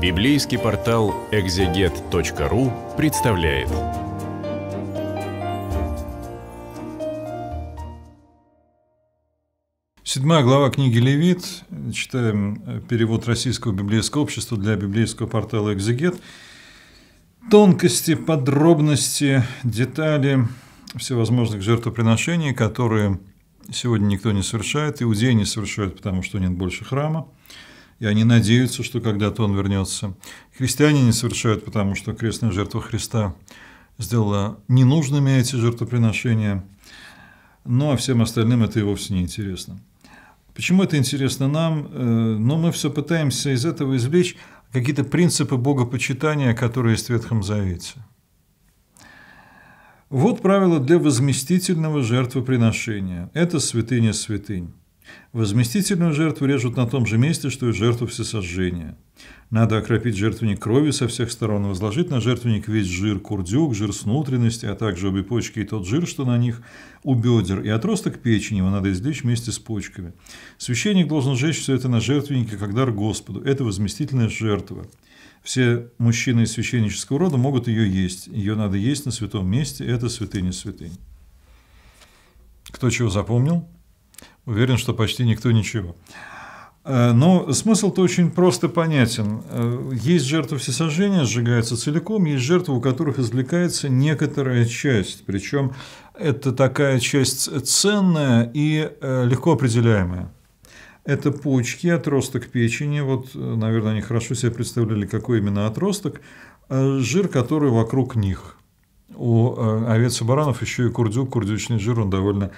Библейский портал экзегет.ру представляет. Седьмая глава книги Левит. Читаем э, перевод Российского библейского общества для библейского портала «Экзегет». Тонкости, подробности, детали всевозможных жертвоприношений, которые сегодня никто не совершает, иудеи не совершают, потому что нет больше храма – и они надеются, что когда-то он вернется. Христиане не совершают, потому что крестная жертва Христа сделала ненужными эти жертвоприношения, ну а всем остальным это и вовсе не интересно. Почему это интересно нам? Э, Но ну, мы все пытаемся из этого извлечь какие-то принципы богопочитания, которые есть в Ветхом Завете. Вот правило для возместительного жертвоприношения. Это святыня святынь. Возместительную жертву режут на том же месте, что и жертву всесожжения. Надо окропить жертвенник кровью со всех сторон, возложить на жертвенник весь жир курдюк, жир с внутренности, а также обе почки и тот жир, что на них у бедер, и отросток печени его надо извлечь вместе с почками. Священник должен сжечь все это на жертвеннике как дар Господу. Это возместительная жертва. Все мужчины из священнического рода могут ее есть. Ее надо есть на святом месте, это святыня святынь. Кто чего запомнил? Уверен, что почти никто ничего. Э, но смысл-то очень просто понятен. Э, есть жертвы всесожжения, сжигаются целиком, есть жертвы, у которых извлекается некоторая часть. Причем это такая часть ценная и э, легко определяемая. Это почки, отросток печени. Вот, наверное, они хорошо себе представляли, какой именно отросток. Жир, который вокруг них. У овец и баранов еще и курдюк, курдючный жир, он довольно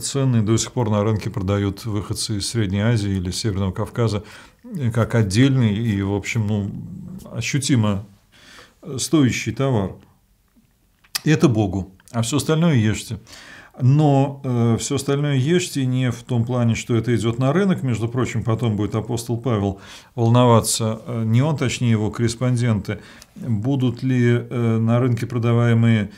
ценный до сих пор на рынке продают выходцы из Средней Азии или Северного Кавказа э, как отдельный и, в общем, ну, ощутимо стоящий товар. Это Богу, а все остальное ешьте. Но э, все остальное ешьте не в том плане, что это идет на рынок. Между прочим, потом будет апостол Павел волноваться, э, не он, точнее его корреспонденты, будут ли э, на рынке продаваемые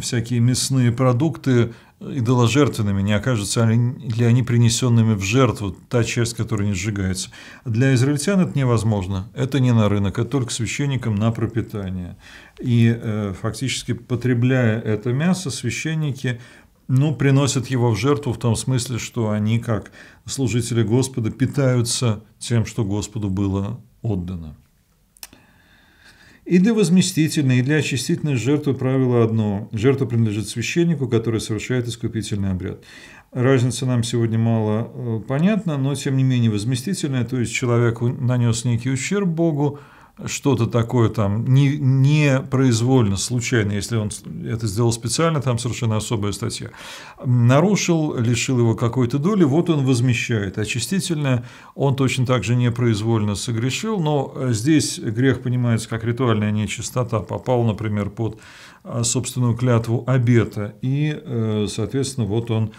всякие мясные продукты идоложертвенными, не окажутся ли они принесенными в жертву, та часть, которая не сжигается. Для израильтян это невозможно, это не на рынок, это только священникам на пропитание. И э, фактически потребляя это мясо, священники ну, приносят его в жертву в том смысле, что они, как служители Господа, питаются тем, что Господу было отдано. И для возместительной, и для очистительной жертвы правило одно. Жертва принадлежит священнику, который совершает искупительный обряд. Разница нам сегодня мало э, понятна, но тем не менее возместительная, то есть человек нанес некий ущерб Богу, что-то такое там не, не произвольно, случайно, если он это сделал специально, там совершенно особая статья, нарушил, лишил его какой-то доли, вот он возмещает. Очистительное он точно так же непроизвольно согрешил, но э, здесь грех понимается как ритуальная нечистота, попал, например, под э, собственную клятву обета, и, э, соответственно, вот он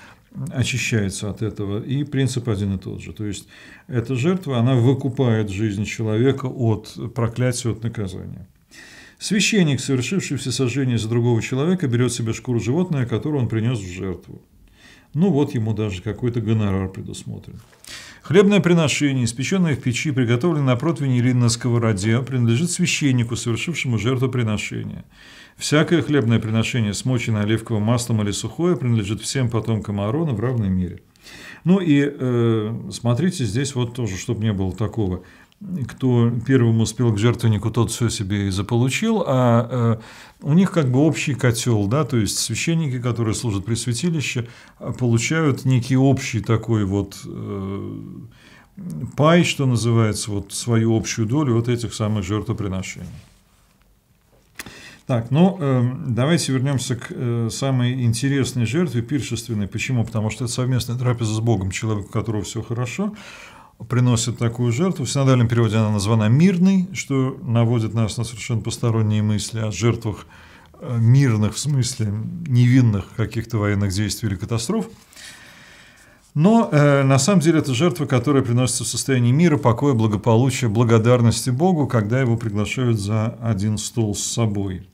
очищается от этого. И принцип один и тот же. То есть эта жертва, она выкупает жизнь человека от проклятия, от наказания. Священник, совершивший все сожжение за другого человека, берет себе шкуру животное, которую он принес в жертву. Ну вот ему даже какой-то гонорар предусмотрен. Хлебное приношение, испеченное в печи, приготовленное на противне или на сковороде, принадлежит священнику, совершившему жертвоприношение. Всякое хлебное приношение, смоченное оливковым маслом или сухое, принадлежит всем потомкам Аарона в равной мере. Ну и э, смотрите здесь вот тоже, чтобы не было такого – кто первым успел к жертвеннику, тот все себе и заполучил, а э, у них как бы общий котел, да, то есть священники, которые служат при святилище, а, получают некий общий такой вот э, пай, что называется, вот свою общую долю вот этих самых жертвоприношений. Так, ну э, давайте вернемся к самой интересной жертве, пиршественной. Почему? Потому что это совместная трапеза с Богом, человеку у которого все хорошо, приносит такую жертву. В синодальном переводе она названа мирной, что наводит нас на совершенно посторонние мысли о жертвах э, мирных, в смысле невинных каких-то военных действий или катастроф. Но э, на самом деле это жертва, которая приносится в состоянии мира, покоя, благополучия, благодарности Богу, когда его приглашают за один стол с собой.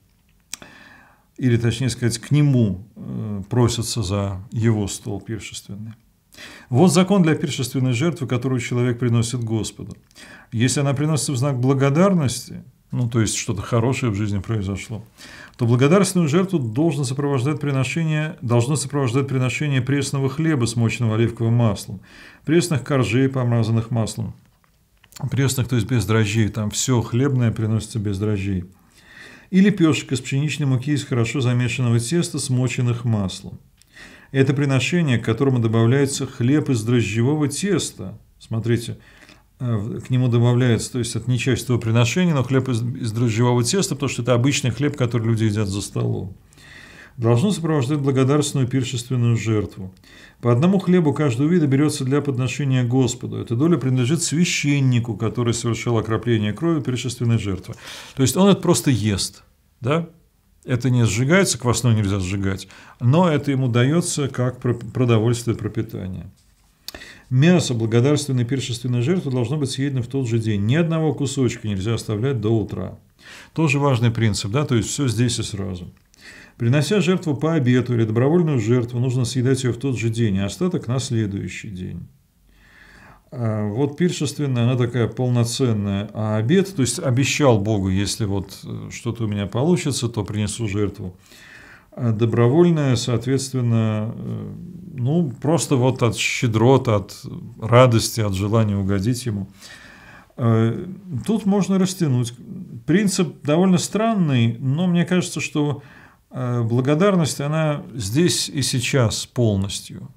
Или, точнее сказать, к нему э, просятся за его стол пиршественный. Вот закон для пиршественной жертвы, которую человек приносит Господу. Если она приносится в знак благодарности, ну, то есть что-то хорошее в жизни произошло, то благодарственную жертву должно сопровождать приношение, должно сопровождать приношение пресного хлеба, смоченного оливковым маслом, пресных коржей, помазанных маслом, пресных, то есть без дрожжей, там все хлебное приносится без дрожжей, и лепешек из пшеничной муки из хорошо замешанного теста, смоченных маслом. Это приношение, к которому добавляется хлеб из дрожжевого теста. Смотрите, э, к нему добавляется, то есть это не часть этого приношения, но хлеб из, из дрожжевого теста, потому что это обычный хлеб, который люди едят за столом. Должно сопровождать благодарственную пиршественную жертву. По одному хлебу каждого вида берется для подношения Господу. Эта доля принадлежит священнику, который совершал окропление крови пиршественной жертвы. То есть он это просто ест. Да? Это не сжигается, квасной нельзя сжигать, но это ему дается как продовольствие, пропитание. Мясо благодарственной пиршественной жертвы должно быть съедено в тот же день. Ни одного кусочка нельзя оставлять до утра. Тоже важный принцип, да, то есть все здесь и сразу. Принося жертву по обету или добровольную жертву, нужно съедать ее в тот же день, а остаток на следующий день. Э, вот пиршественная, она такая полноценная. А обед, то есть обещал Богу, если вот э, что-то у меня получится, то принесу жертву. А добровольная, соответственно, э, ну, просто вот от щедрот, от радости, от желания угодить ему. Тут можно растянуть. Принцип довольно странный, но мне кажется, что благодарность, она здесь и сейчас полностью.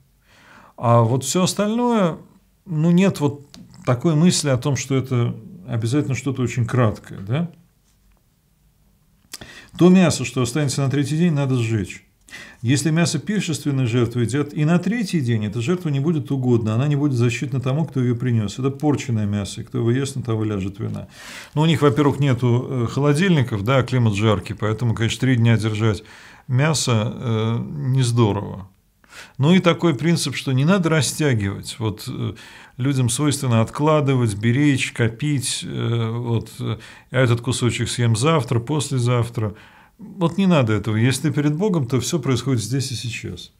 А вот все остальное, ну, нет вот такой мысли о том, что это обязательно что-то очень краткое, да? То мясо, что останется на третий день, надо сжечь. Если мясо пиршественной жертвы едят и на третий день, эта жертва не будет угодна, она не будет защитна тому, кто ее принес. Это порченное мясо, и кто его ест, на того ляжет вина. Но ну, у них, во-первых, нет э, холодильников, да, а климат жаркий, поэтому, конечно, три дня держать мясо э, не здорово. Ну и такой принцип, что не надо растягивать. Вот э, людям свойственно откладывать, беречь, копить. Э, вот я «А этот кусочек съем завтра, послезавтра. Вот не надо этого. Если ты перед Богом, то все происходит здесь и сейчас.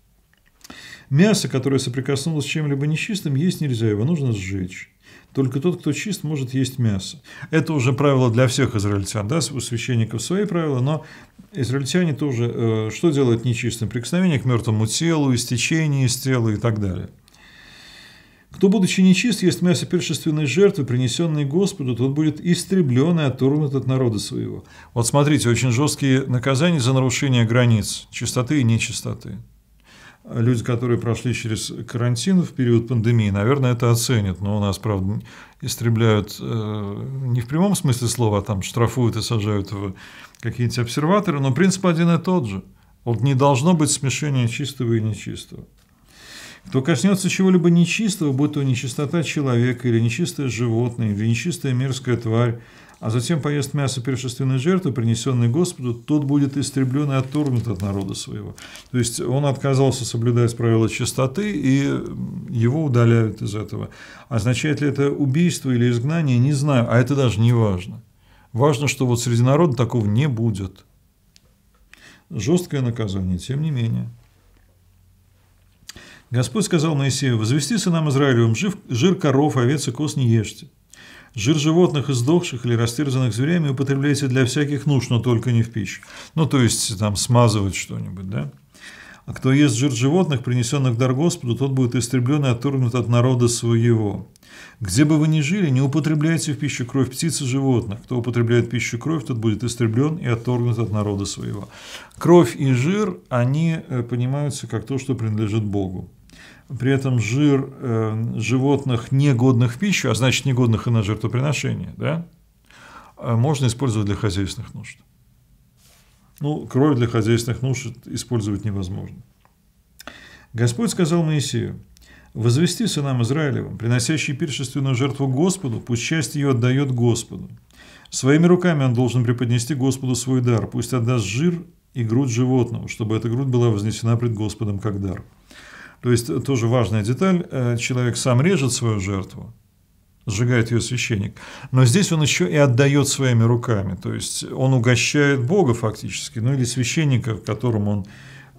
Мясо, которое соприкоснулось с чем-либо нечистым, есть нельзя, его нужно сжечь. Только тот, кто чист, может есть мясо. Это уже правило для всех израильтян. Да? У священников свои правила, но израильтяне тоже, э, что делают нечистым? Прикосновение к мертвому телу, истечение из тела и так далее. Кто, будучи нечист, ест мясо першественной жертвы, принесенной Господу, тот будет истреблен и отторгнут от народа своего. Вот смотрите, очень жесткие наказания за нарушение границ, чистоты и нечистоты люди, которые прошли через карантин в период пандемии, наверное, это оценят. Но у нас, правда, истребляют э, не в прямом смысле слова, а там штрафуют и сажают в какие-нибудь обсерваторы, но принцип один и тот же. Вот не должно быть смешения чистого и нечистого. Кто коснется чего-либо нечистого, будь то нечистота человека или нечистое животное, или нечистая мерзкая тварь, а затем поест мясо першественной жертвы, принесенной Господу, тот будет истреблен и отторгнут от народа своего. То есть он отказался соблюдать правила чистоты, и его удаляют из этого. Означает ли это убийство или изгнание, не знаю, а это даже не важно. Важно, что вот среди народа такого не будет. Жесткое наказание, тем не менее. Господь сказал Моисею, «Возвести сынам Израилевым жир коров, овец и коз не ешьте, Жир животных, издохших или растерзанных зверями употребляется для всяких нужд, но только не в пищу. Ну, то есть, там, смазывать что-нибудь, да? А кто ест жир животных, принесенных в дар Господу, тот будет истреблен и отторгнут от народа своего. Где бы вы ни жили, не употребляйте в пищу кровь птиц и животных. Кто употребляет пищу кровь, тот будет истреблен и отторгнут от народа своего. Кровь и жир, они э, понимаются как то, что принадлежит Богу при этом жир э, животных, негодных в пищу, а значит негодных и на жертвоприношение, да, э, можно использовать для хозяйственных нужд. Ну, кровь для хозяйственных нужд использовать невозможно. Господь сказал Моисею, «Возвести сынам Израилевым, приносящий пиршественную жертву Господу, пусть часть ее отдает Господу. Своими руками он должен преподнести Господу свой дар, пусть отдаст жир и грудь животного, чтобы эта грудь была вознесена пред Господом как дар». То есть, э, тоже важная деталь, э, человек сам режет свою жертву, сжигает ее священник. Но здесь он еще и отдает своими руками, то есть он угощает Бога фактически, ну или священника, которому он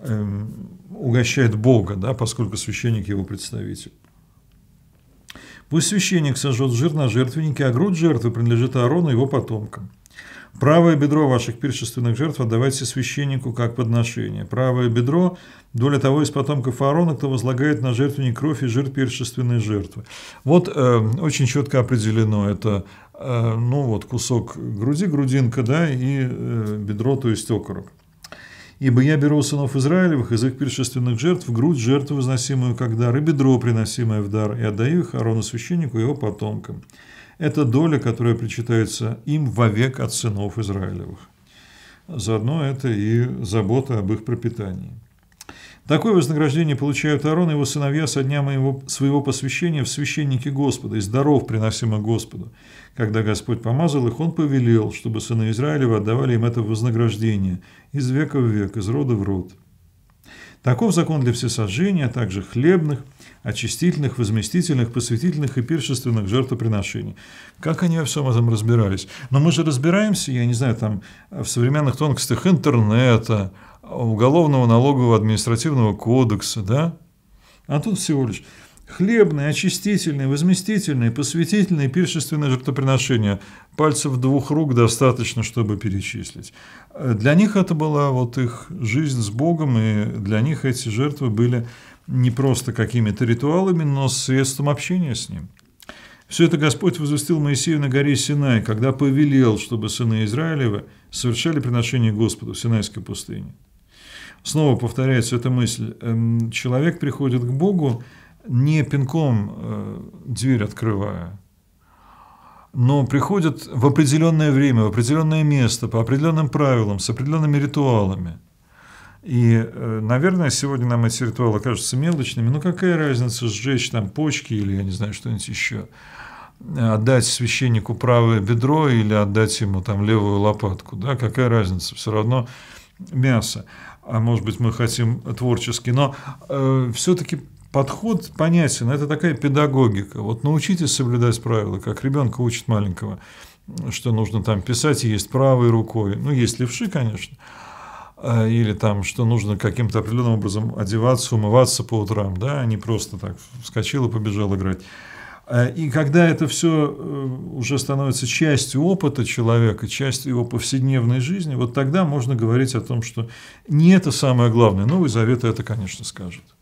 эм, угощает Бога, да, поскольку священник его представитель. Пусть священник сожжет жир на жертвеннике, а грудь жертвы принадлежит Аарону и его потомкам. Правое бедро ваших пиршественных жертв отдавайте священнику как подношение. Правое бедро – доля того из потомков Аарона, кто возлагает на жертвенник кровь и жир пиршественной жертвы. Вот э, очень четко определено это, э, ну вот кусок груди, грудинка, да, и э, бедро, то есть окорок. «Ибо я беру сынов Израилевых из их пиршественных жертв грудь жертву, возносимую как дар, и бедро, приносимое в дар, и отдаю их Аарону священнику и его потомкам». Это доля, которая причитается им вовек от сынов Израилевых. Заодно это и забота об их пропитании. Такое вознаграждение получают Аарон и его сыновья со дня моего, своего посвящения в священники Господа, и здоров приносимых Господу. Когда Господь помазал их, Он повелел, чтобы сыны Израилева отдавали им это вознаграждение из века в век, из рода в род. Таков закон для всесожжения, а также хлебных, очистительных, возместительных, посвятительных и пиршественных жертвоприношений. Как они во всем этом разбирались? Но мы же разбираемся, я не знаю, там в современных тонкостях интернета, Уголовного налогового административного кодекса, да? А тут всего лишь хлебные, очистительные, возместительные, посвятительные, пиршественные жертвоприношения. Пальцев двух рук достаточно, чтобы перечислить. Для них это была вот их жизнь с Богом, и для них эти жертвы были не просто какими-то ритуалами, но средством общения с Ним. Все это Господь возвестил Моисею на горе Синай, когда повелел, чтобы сыны Израилева совершали приношение Господу в Синайской пустыне. Снова повторяется эта мысль. Эм, человек приходит к Богу, не пинком э, дверь открывая, но приходят в определенное время, в определенное место, по определенным правилам, с определенными ритуалами. И, э, наверное, сегодня нам эти ритуалы кажутся мелочными, но какая разница сжечь там почки или, я не знаю, что-нибудь еще, отдать священнику правое бедро или отдать ему там левую лопатку, да, какая разница, все равно мясо а может быть мы хотим творчески, но э, все-таки подход понятен, это такая педагогика. Вот научитесь соблюдать правила, как ребенка учит маленького, что нужно там писать и есть правой рукой, ну, есть левши, конечно, э, или там, что нужно каким-то определенным образом одеваться, умываться по утрам, да, а не просто так вскочил и побежал играть. Э, и когда это все э, уже становится частью опыта человека, частью его повседневной жизни, вот тогда можно говорить о том, что не это самое главное. Новый Завет это, конечно, скажет.